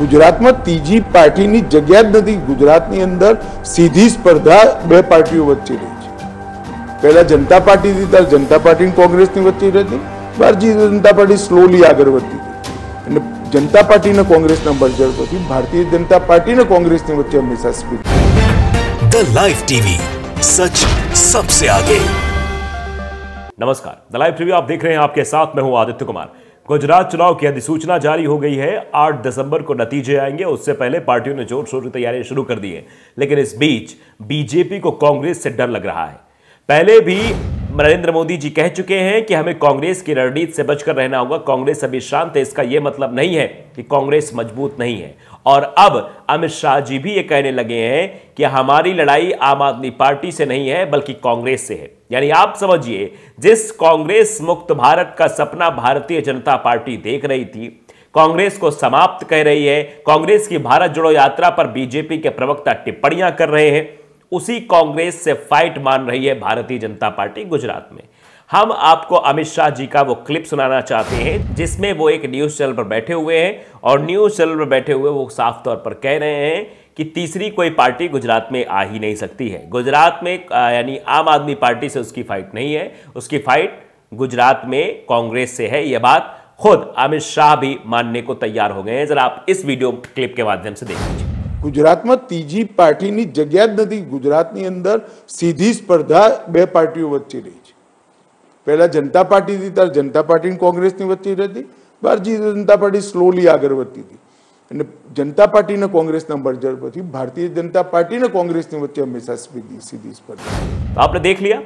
गुजरात में तीज पार्टी की जगह गुजरात अंदर सीधी स्पर्धा बे पार्टी वच्चे पहला जनता पार्टी थी तरह जनता पार्टी कोग्रेस वच्चे रहती भारतीय जनता पार्टी स्लोली आगे बढ़ती थी जनता पार्टी ने कोग्रेस मर्जर पर भारतीय जनता पार्टी ने कोग्रेस वे हमेशा स्पीड द लाइफ टीवी सच सबसे आगे नमस्कार द लाइव टीवी आप देख रहे हैं आपके साथ मैं हूं आदित्य कुमार गुजरात चुनाव की अधिसूचना जारी हो गई है 8 दिसंबर को नतीजे आएंगे उससे पहले पार्टियों ने जोर शोर की तैयारियां शुरू कर दी है लेकिन इस बीच बीजेपी को कांग्रेस से डर लग रहा है पहले भी नरेंद्र मोदी जी कह चुके हैं कि हमें कांग्रेस की रणनीति से बचकर रहना होगा कांग्रेस अभी शांत है इसका यह मतलब नहीं है कि कांग्रेस मजबूत नहीं है और अब अमित शाह जी भी ये कहने लगे हैं कि हमारी लड़ाई आम आदमी पार्टी से नहीं है बल्कि कांग्रेस से है यानी आप समझिए जिस कांग्रेस मुक्त भारत का सपना भारतीय जनता पार्टी देख रही थी कांग्रेस को समाप्त कह रही है कांग्रेस की भारत जोड़ो यात्रा पर बीजेपी के प्रवक्ता टिप्पणियां कर रहे हैं उसी कांग्रेस से फाइट मान रही है भारतीय जनता पार्टी गुजरात में हम आपको अमित शाह जी का वो क्लिप सुनाना चाहते हैं जिसमें वो एक न्यूज़ चैनल पर बैठे हुए हैं और न्यूज़ चैनल पर बैठे हुए वो साफ तौर पर कह रहे हैं कि तीसरी कोई पार्टी गुजरात में आ ही नहीं सकती है गुजरात में यानी आम आदमी पार्टी से उसकी फाइट नहीं है उसकी फाइट गुजरात में कांग्रेस से है यह बात खुद अमित शाह भी मानने को तैयार हो गए हैं जरा आप इस वीडियो क्लिप के माध्यम से देख लीजिए गुजरात में तीज पार्टी की जगह गुजरात अंदर सीधी स्पर्धा बे पार्टी वच्चे रही है पहला जनता पार्टी थी तरह जनता पार्टी कांग्रेस वच्चे रही थी भारतीय जनता पार्टी स्लोली आगे बढ़ती थी जनता पार्टी ने कांग्रेस मर्जर पर भारतीय जनता पार्टी ने कांग्रेस वे हमेशा सीधी स्पर्धा तो आपने देख लिया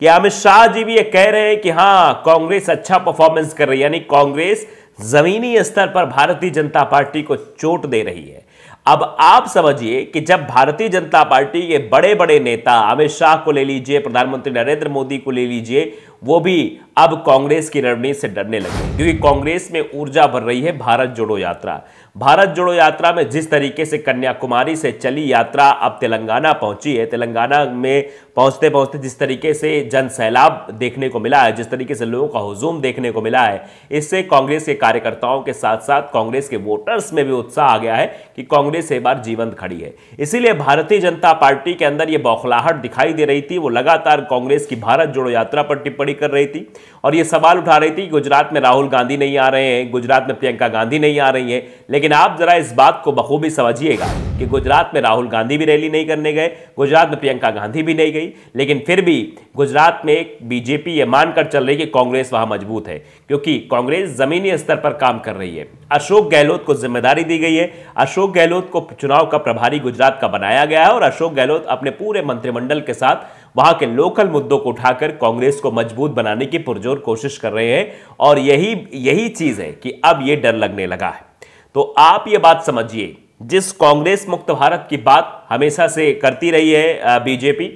कि अमित शाह जी भी ये कह रहे हैं कि हाँ कांग्रेस अच्छा परफॉर्मेंस कर रही है यानी कांग्रेस जमीनी स्तर पर भारतीय जनता पार्टी को चोट दे रही है अब आप समझिए कि जब भारतीय जनता पार्टी के बड़े बड़े नेता अमित शाह को ले लीजिए प्रधानमंत्री नरेंद्र मोदी को ले लीजिए वो भी अब कांग्रेस की रणनीति से डरने लगे क्योंकि कांग्रेस में ऊर्जा भर रही है भारत जोड़ो यात्रा भारत जोड़ो यात्रा में जिस तरीके से कन्याकुमारी से चली यात्रा अब तेलंगाना पहुंची है तेलंगाना में पहुंचते पहुंचते जिस तरीके से जन सैलाब देखने को मिला है जिस तरीके से लोगों का हुजूम देखने को मिला है इससे कांग्रेस के कार्यकर्ताओं के साथ साथ कांग्रेस के वोटर्स में भी उत्साह आ गया है कि कांग्रेस एक बार जीवंत खड़ी है इसीलिए भारतीय जनता पार्टी के अंदर यह बौखलाहट दिखाई दे रही थी वो लगातार कांग्रेस की भारत जोड़ो यात्रा पर टिप्पणी कर रही थी और ये सवाल उठा रही थी गुजरात में राहुल गांधी नहीं आ रहे हैं गुजरात में प्रियंका गांधी नहीं आ रही हैं लेकिन आप ज़रा इस बात को बखूबी समझिएगा कि गुजरात में राहुल गांधी भी रैली नहीं करने गए गुजरात में प्रियंका गांधी भी नहीं गई लेकिन फिर भी गुजरात में बीजेपी ये मानकर चल रही है कि कांग्रेस वहाँ मजबूत है क्योंकि कांग्रेस ज़मीनी स्तर पर काम कर रही है अशोक गहलोत को जिम्मेदारी दी गई है अशोक गहलोत को चुनाव का प्रभारी गुजरात का बनाया गया है और अशोक गहलोत अपने पूरे मंत्रिमंडल के साथ वहां के लोकल मुद्दों को उठाकर कांग्रेस को मजबूत बनाने की पुरजोर कोशिश कर रहे हैं और यही यही चीज है कि अब यह डर लगने लगा है तो आप ये बात समझिए जिस कांग्रेस मुक्त भारत की बात हमेशा से करती रही है बीजेपी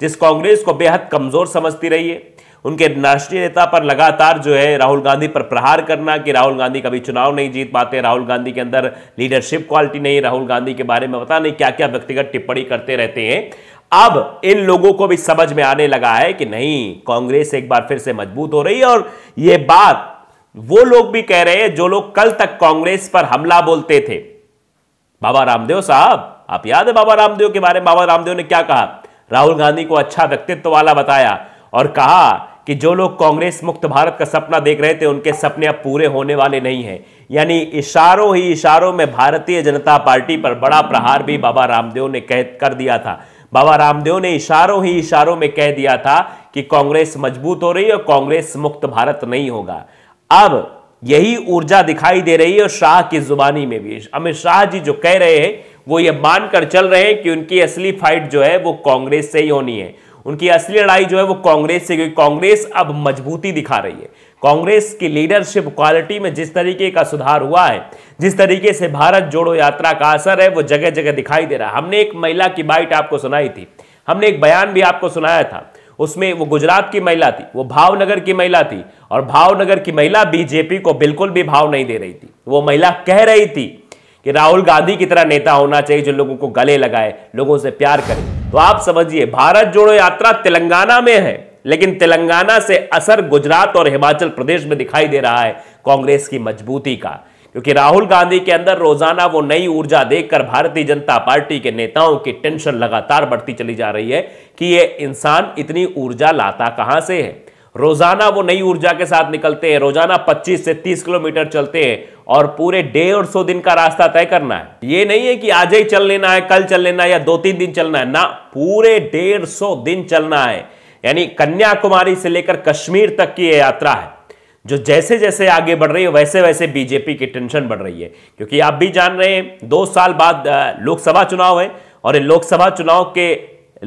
जिस कांग्रेस को बेहद कमजोर समझती रही है उनके राष्ट्रीय नेता पर लगातार जो है राहुल गांधी पर प्रहार करना कि राहुल गांधी कभी चुनाव नहीं जीत पाते राहुल गांधी के अंदर लीडरशिप क्वालिटी नहीं राहुल गांधी के बारे में पता नहीं क्या क्या व्यक्तिगत टिप्पणी करते रहते हैं अब इन लोगों को भी समझ में आने लगा है कि नहीं कांग्रेस एक बार फिर से मजबूत हो रही है और यह बात वो लोग भी कह रहे हैं जो लोग कल तक कांग्रेस पर हमला बोलते थे बाबा रामदेव साहब आप याद है बाबा रामदेव के बारे में बाबा रामदेव ने क्या कहा राहुल गांधी को अच्छा व्यक्तित्व वाला बताया और कहा कि जो लोग कांग्रेस मुक्त भारत का सपना देख रहे थे उनके सपने अब पूरे होने वाले नहीं है यानी इशारों ही इशारों में भारतीय जनता पार्टी पर बड़ा प्रहार भी बाबा रामदेव ने कह कर दिया था बाबा रामदेव ने इशारों ही इशारों में कह दिया था कि कांग्रेस मजबूत हो रही है और कांग्रेस मुक्त भारत नहीं होगा अब यही ऊर्जा दिखाई दे रही है और शाह की जुबानी में भी अमित शाह जी जो कह रहे हैं वो ये मानकर चल रहे हैं कि उनकी असली फाइट जो है वो कांग्रेस से ही होनी है उनकी असली लड़ाई जो है वो कांग्रेस से क्योंकि कांग्रेस अब मजबूती दिखा रही है कांग्रेस की लीडरशिप क्वालिटी में जिस तरीके का सुधार हुआ है जिस तरीके से भारत जोड़ो यात्रा का असर है वो जगह जगह दिखाई दे रहा है हमने एक महिला की बाइट आपको सुनाई थी हमने एक बयान भी आपको सुनाया था उसमें वो गुजरात की महिला थी वो भावनगर की महिला थी और भावनगर की महिला बीजेपी को बिल्कुल भी भाव नहीं दे रही थी वो महिला कह रही थी कि राहुल गांधी की तरह नेता होना चाहिए जो लोगों को गले लगाए लोगों से प्यार करे तो आप समझिए भारत जोड़ो यात्रा तेलंगाना में है लेकिन तेलंगाना से असर गुजरात और हिमाचल प्रदेश में दिखाई दे रहा है कांग्रेस की मजबूती का क्योंकि राहुल गांधी के अंदर रोजाना वो नई ऊर्जा देखकर भारतीय जनता पार्टी के नेताओं की टेंशन लगातार बढ़ती चली जा रही है कि ये इंसान इतनी ऊर्जा लाता कहां से है रोजाना वो नई ऊर्जा के साथ निकलते हैं रोजाना 25 से 30 किलोमीटर चलते हैं और पूरे डेढ़ सौ दिन का रास्ता तय करना है ये नहीं है कि आज ही चल लेना है कल चल लेना है या दो तीन दिन चलना है ना पूरे डेढ़ सौ दिन चलना है यानी कन्याकुमारी से लेकर कश्मीर तक की यह यात्रा है जो जैसे जैसे आगे बढ़ रही है वैसे वैसे बीजेपी की टेंशन बढ़ रही है क्योंकि आप भी जान रहे हैं दो साल बाद लोकसभा चुनाव है और इन लोकसभा चुनाव के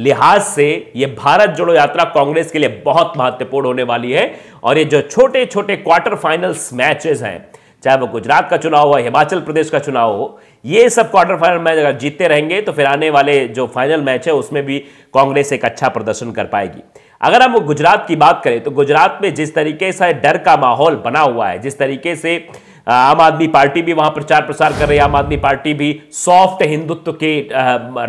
लिहाज से ये भारत जोड़ो यात्रा कांग्रेस के लिए बहुत महत्वपूर्ण होने वाली है और ये जो छोटे छोटे क्वार्टर फाइनल्स मैचेस हैं चाहे वो गुजरात का चुनाव हो हिमाचल प्रदेश का चुनाव हो ये सब क्वार्टर फाइनल मैच अगर जीतते रहेंगे तो फिर आने वाले जो फाइनल मैच है उसमें भी कांग्रेस एक अच्छा प्रदर्शन कर पाएगी अगर हम गुजरात की बात करें तो गुजरात में जिस तरीके से डर का माहौल बना हुआ है जिस तरीके से आम आदमी पार्टी भी वहां प्रचार प्रसार कर रही है आम आदमी पार्टी भी सॉफ्ट हिंदुत्व के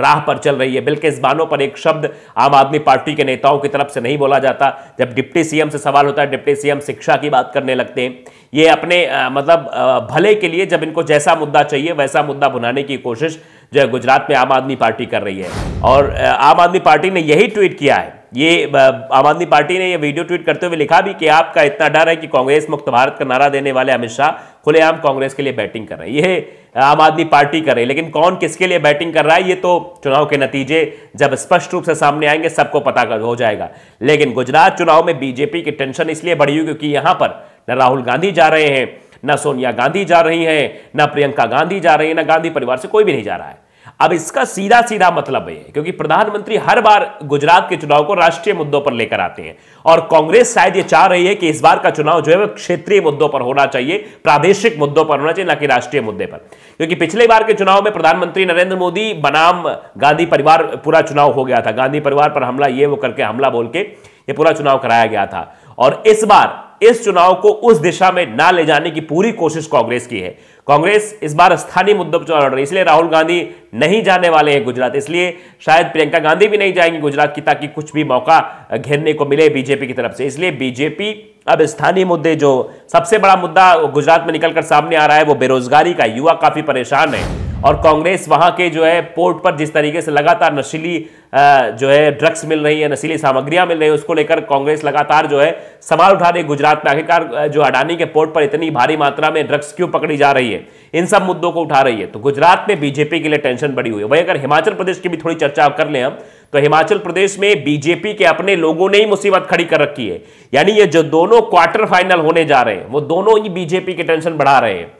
राह पर चल रही है बिल्कुल इस बानों पर एक शब्द आम आदमी पार्टी के नेताओं की तरफ से नहीं बोला जाता जब डिप्टी सीएम से सवाल होता है डिप्टी सीएम शिक्षा की बात करने लगते हैं ये अपने आ, मतलब आ, भले के लिए जब इनको जैसा मुद्दा चाहिए वैसा मुद्दा बुनाने की कोशिश जो है गुजरात में आम आदमी पार्टी कर रही है और आम आदमी पार्टी ने यही ट्वीट किया है ये आम आदमी पार्टी ने ये वीडियो ट्वीट करते हुए लिखा भी कि आपका इतना डर है कि कांग्रेस मुक्त भारत का नारा देने वाले अमित शाह खुलेआम कांग्रेस के लिए बैटिंग कर रहे हैं यह आम आदमी पार्टी कर रही है लेकिन कौन किसके लिए बैटिंग कर रहा है ये तो चुनाव के नतीजे जब स्पष्ट रूप से सामने आएंगे सबको पता हो जाएगा लेकिन गुजरात चुनाव में बीजेपी की टेंशन इसलिए बढ़ी हुई क्योंकि यहाँ पर न राहुल गांधी जा रहे हैं न सोनिया गांधी जा रही हैं न प्रियंका गांधी जा रही है न गांधी परिवार से कोई भी नहीं जा रहा है अब इसका सीधा सीधा मतलब है क्योंकि प्रधानमंत्री हर बार गुजरात के चुनाव को राष्ट्रीय मुद्दों पर लेकर आते हैं और कांग्रेस शायद ये चाह रही है कि इस बार का चुनाव जो है क्षेत्रीय मुद्दों पर होना चाहिए प्रादेशिक मुद्दों पर होना चाहिए ना कि राष्ट्रीय मुद्दे पर क्योंकि पिछले बार के चुनाव में प्रधानमंत्री नरेंद्र मोदी बनाम गांधी परिवार पूरा चुनाव हो गया था गांधी परिवार पर हमला ये वो करके हमला बोल के ये पूरा चुनाव कराया गया था और इस बार इस चुनाव को उस दिशा में ना ले जाने की पूरी कोशिश कांग्रेस की है कांग्रेस इस बार स्थानीय मुद्दों पर चुनाव लड़ रही है इसलिए राहुल गांधी नहीं जाने वाले हैं गुजरात इसलिए शायद प्रियंका गांधी भी नहीं जाएंगी गुजरात की ताकि कुछ भी मौका घेरने को मिले बीजेपी की तरफ से इसलिए बीजेपी अब स्थानीय मुद्दे जो सबसे बड़ा मुद्दा गुजरात में निकलकर सामने आ रहा है वो बेरोजगारी का युवा काफी परेशान है और कांग्रेस वहां के जो है पोर्ट पर जिस तरीके से लगातार नशीली जो है ड्रग्स मिल रही है नशीली सामग्रियां मिल रही है उसको लेकर कांग्रेस लगातार जो है सवाल उठा रही गुजरात में आखिरकार जो अडानी के पोर्ट पर इतनी भारी मात्रा में ड्रग्स क्यों पकड़ी जा रही है इन सब मुद्दों को उठा रही है तो गुजरात में बीजेपी के लिए टेंशन बढ़ी हुई है वही अगर हिमाचल प्रदेश की भी थोड़ी चर्चा कर ले हम तो हिमाचल प्रदेश में बीजेपी के अपने लोगों ने ही मुसीबत खड़ी कर रखी है यानी ये जो दोनों क्वार्टर फाइनल होने जा रहे हैं वो दोनों ही बीजेपी की टेंशन बढ़ा रहे हैं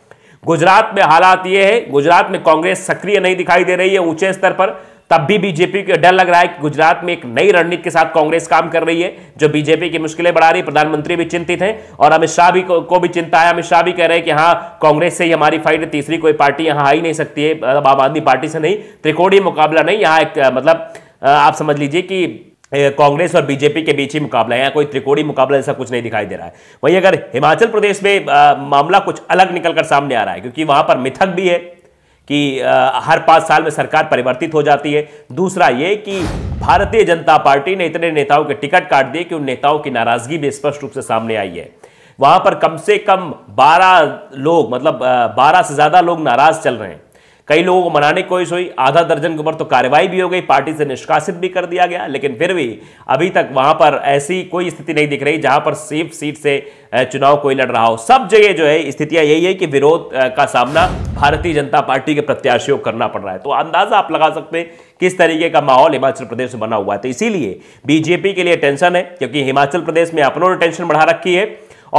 गुजरात में हालात ये है गुजरात में कांग्रेस सक्रिय नहीं दिखाई दे रही है ऊंचे स्तर पर तब भी बीजेपी को डर लग रहा है कि गुजरात में एक नई रणनीति के साथ कांग्रेस काम कर रही है जो बीजेपी की मुश्किलें बढ़ा रही प्रधानमंत्री भी चिंतित हैं और अमित शाह भी को, को भी चिंता है अमित शाह भी कह रहे हैं कि हाँ कांग्रेस से ही हमारी फाइट है तीसरी कोई पार्टी यहाँ आ ही नहीं सकती है आम आदमी पार्टी से नहीं त्रिकोणीय मुकाबला नहीं यहाँ एक मतलब आप समझ लीजिए कि कांग्रेस और बीजेपी के बीच ही मुकाबला है यहाँ कोई त्रिकोणी मुकाबला ऐसा कुछ नहीं दिखाई दे रहा है वहीं अगर हिमाचल प्रदेश में आ, मामला कुछ अलग निकलकर सामने आ रहा है क्योंकि वहां पर मिथक भी है कि आ, हर पांच साल में सरकार परिवर्तित हो जाती है दूसरा ये कि भारतीय जनता पार्टी ने इतने नेताओं के टिकट काट दिए कि उन नेताओं की नाराजगी भी स्पष्ट रूप से सामने आई है वहां पर कम से कम बारह लोग मतलब बारह से ज्यादा लोग नाराज चल रहे हैं कई लोगों को मनाने की कोशिश हुई आधा दर्जन के ऊपर तो कार्रवाई भी हो गई पार्टी से निष्कासित भी कर दिया गया लेकिन फिर भी अभी तक वहां पर ऐसी कोई स्थिति नहीं दिख रही जहां पर सेफ सीट से चुनाव कोई लड़ रहा हो सब जगह जो है स्थितियां यही है कि विरोध का सामना भारतीय जनता पार्टी के प्रत्याशियों को करना पड़ रहा है तो अंदाजा आप लगा सकते हैं किस तरीके का माहौल हिमाचल प्रदेश में बना हुआ है तो इसीलिए बीजेपी के लिए टेंशन है क्योंकि हिमाचल प्रदेश में अपनों ने टेंशन बढ़ा रखी है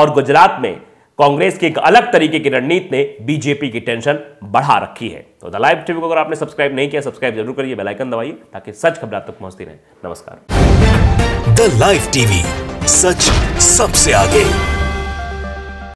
और गुजरात में कांग्रेस की एक अलग तरीके की रणनीति ने बीजेपी की टेंशन बढ़ा रखी है तो द लाइव टीवी को अगर आपने सब्सक्राइब नहीं किया सब्सक्राइब जरूर करिए बेलाइकन दबाइए ताकि सच खबर आप तक पहुंचती रहे नमस्कार द लाइव टीवी सच सबसे आगे